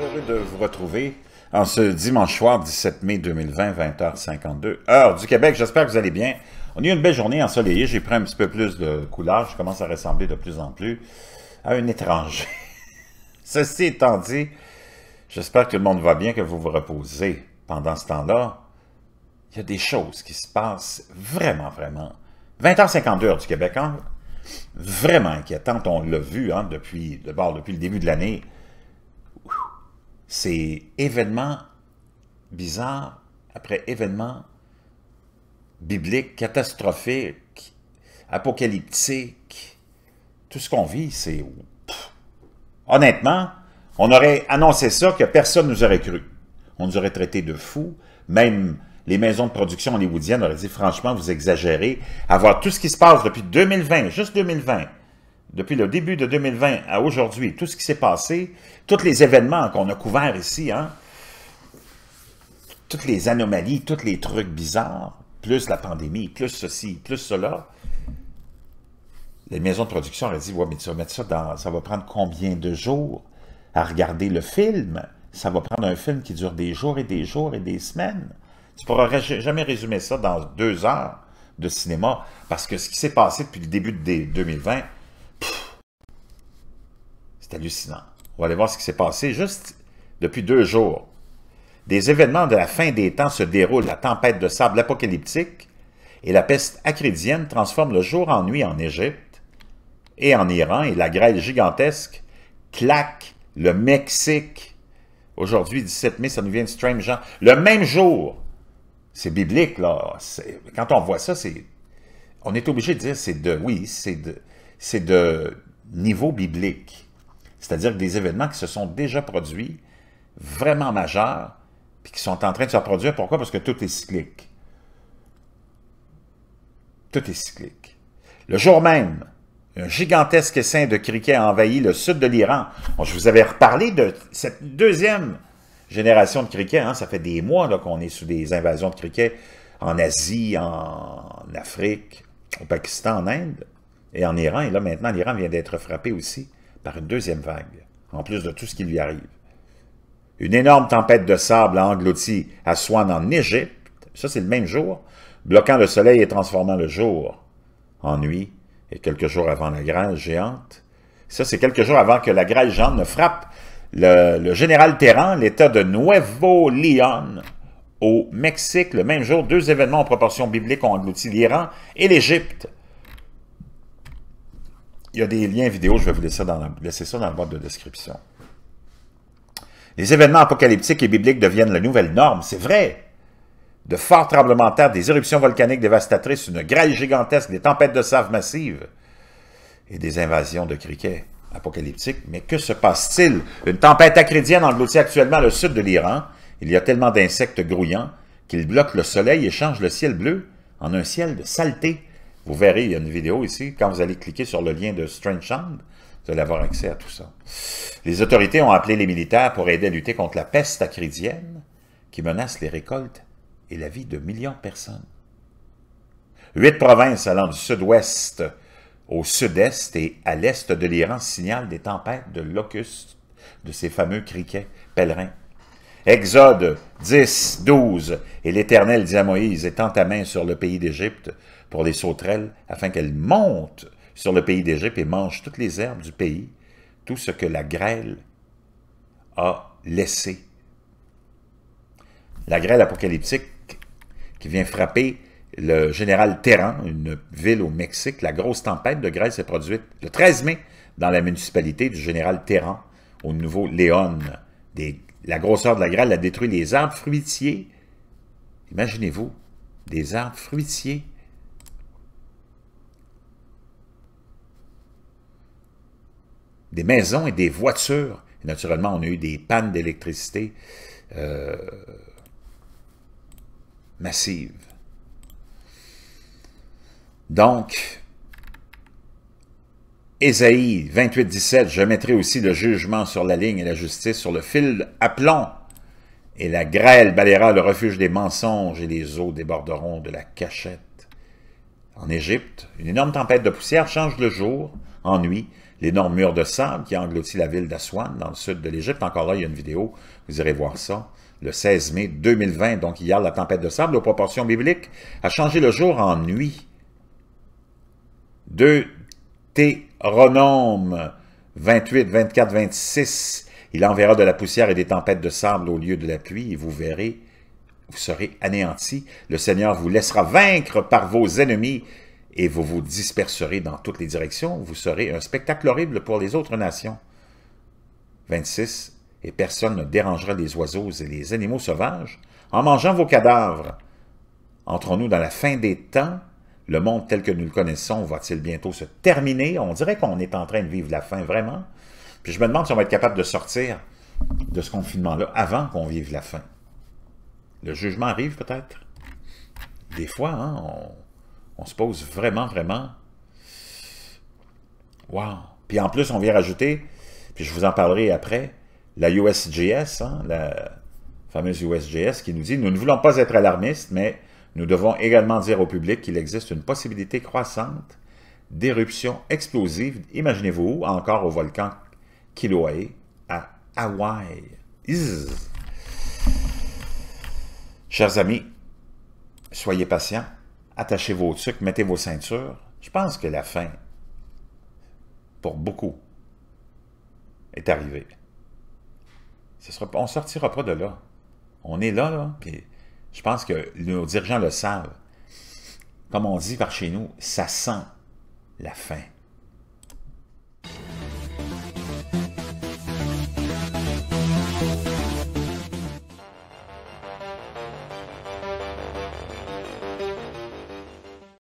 heureux de vous retrouver en ce dimanche soir 17 mai 2020, 20h52, heure du Québec. J'espère que vous allez bien. On a eu une belle journée ensoleillée. J'ai pris un petit peu plus de couleur. Je commence à ressembler de plus en plus à un étranger. Ceci étant dit, j'espère que tout le monde va bien, que vous vous reposez pendant ce temps-là. Il y a des choses qui se passent vraiment, vraiment. 20h52 heure du Québec, hein? vraiment inquiétante. On l'a vu hein, depuis, depuis le début de l'année. C'est événement bizarre après événement biblique, catastrophique, apocalyptique. Tout ce qu'on vit, c'est... Honnêtement, on aurait annoncé ça que personne ne nous aurait cru. On nous aurait traité de fous, même les maisons de production hollywoodiennes auraient dit, franchement, vous exagérez. Avoir tout ce qui se passe depuis 2020, juste 2020, depuis le début de 2020 à aujourd'hui, tout ce qui s'est passé, tous les événements qu'on a couverts ici, hein, toutes les anomalies, tous les trucs bizarres, plus la pandémie, plus ceci, plus cela, les maisons de production auraient dit, ouais, tu vas mettre ça dans, ça va prendre combien de jours à regarder le film? Ça va prendre un film qui dure des jours et des jours et des semaines. Tu ne pourras jamais résumer ça dans deux heures de cinéma, parce que ce qui s'est passé depuis le début de 2020, c'est hallucinant. On va aller voir ce qui s'est passé juste depuis deux jours. Des événements de la fin des temps se déroulent. La tempête de sable apocalyptique et la peste acridienne transforment le jour en nuit en Égypte et en Iran. Et la grêle gigantesque claque le Mexique. Aujourd'hui, 17 mai, ça nous vient de Strange genre hein? Le même jour, c'est biblique, là. Quand on voit ça, c'est, on est obligé de dire c'est de, oui, c'est de, c'est de niveau biblique. C'est-à-dire des événements qui se sont déjà produits, vraiment majeurs, puis qui sont en train de se reproduire. Pourquoi? Parce que tout est cyclique. Tout est cyclique. Le jour même, un gigantesque essaim de criquets a envahi le sud de l'Iran. je vous avais reparlé de cette deuxième génération de criquets. Hein. Ça fait des mois qu'on est sous des invasions de criquets en Asie, en Afrique, au Pakistan, en Inde et en Iran. Et là, maintenant, l'Iran vient d'être frappé aussi par une deuxième vague, en plus de tout ce qui lui arrive. Une énorme tempête de sable a englouti à en Égypte, ça c'est le même jour, bloquant le soleil et transformant le jour en nuit, et quelques jours avant la grêle géante. Ça c'est quelques jours avant que la grêle géante ne frappe le, général Terran, l'état de Nuevo Leon au Mexique, le même jour, deux événements en proportion biblique ont englouti l'Iran et l'Égypte il y a des liens vidéo, je vais vous laisser, ça dans la boîte de description. Les événements apocalyptiques et bibliques deviennent la nouvelle norme, c'est vrai. De forts tremblements de terre, des éruptions volcaniques dévastatrices, une grêle gigantesque, des tempêtes de sable massives et des invasions de criquets apocalyptiques. Mais que se passe-t-il? Une tempête acrédienne engloutit actuellement le sud de l'Iran. Il y a tellement d'insectes grouillants qu'ils bloquent le soleil et changent le ciel bleu en un ciel de saleté vous verrez, il y a une vidéo ici. Quand vous allez cliquer sur le lien de Strange Sound, vous allez avoir accès à tout ça. Les autorités ont appelé les militaires pour aider à lutter contre la peste acridienne qui menace les récoltes et la vie de millions de personnes. Huit provinces allant du sud-ouest au sud-est et à l'est de l'Iran signalent des tempêtes de locustes, de ces fameux criquets pèlerins. Exode 10, 12. Et l'Éternel dit à Moïse, étends ta main sur le pays d'Égypte pour les sauterelles, afin qu'elles montent sur le pays d'Égypte et mangent toutes les herbes du pays, tout ce que la grêle a laissé. La grêle apocalyptique qui vient frapper le général Terran, une ville au Mexique. La grosse tempête de grêle s'est produite le 13 mai dans la municipalité du général Terran, au Nouveau-Léon. Des la grosseur de la grêle a détruit les arbres fruitiers. Imaginez-vous, des arbres fruitiers. Des maisons et des voitures. naturellement, on a eu des pannes d'électricité euh, massives. Donc, Ésaïe 28-17, je mettrai aussi le jugement sur la ligne et la justice sur le fil à plomb. Et la grêle balayera le refuge des mensonges et les eaux déborderont de la cachette. En Égypte, une énorme tempête de poussière change le jour en nuit. L'énorme mur de sable qui engloutit la ville d'Aswan dans le sud de l'Égypte. Encore là, il y a une vidéo, vous irez voir ça. Le 16 mai 2020, donc hier, la tempête de sable aux proportions bibliques a changé le jour en nuit. Deux, vingt 28, 24, 26. Il enverra de la poussière et des tempêtes de sable au lieu de la pluie, et vous verrez, vous serez anéantis. Le Seigneur vous laissera vaincre par vos ennemis, et vous vous disperserez dans toutes les directions. Vous serez un spectacle horrible pour les autres nations. 26. Et personne ne dérangera les oiseaux et les animaux sauvages en mangeant vos cadavres. Entrons-nous dans la fin des temps le monde tel que nous le connaissons va-t-il bientôt se terminer? On dirait qu'on est en train de vivre la fin, vraiment. Puis je me demande si on va être capable de sortir de ce confinement-là avant qu'on vive la fin. Le jugement arrive peut-être. Des fois, hein, on, se pose vraiment, vraiment. Wow! Puis en plus, on vient rajouter, puis je vous en parlerai après, la USGS, hein, la fameuse USGS qui nous dit « Nous ne voulons pas être alarmistes, mais nous devons également dire au public qu'il existe une possibilité croissante d'éruption explosive. imaginez-vous, encore au volcan Kilauea à Hawaï. Chers amis, soyez patients, attachez vos trucs, mettez vos ceintures. Je pense que la fin, pour beaucoup, est arrivée. Ce sera, on ne sortira pas de là. On est là, là, puis je pense que nos dirigeants le savent. Comme on dit par chez nous, ça sent la fin.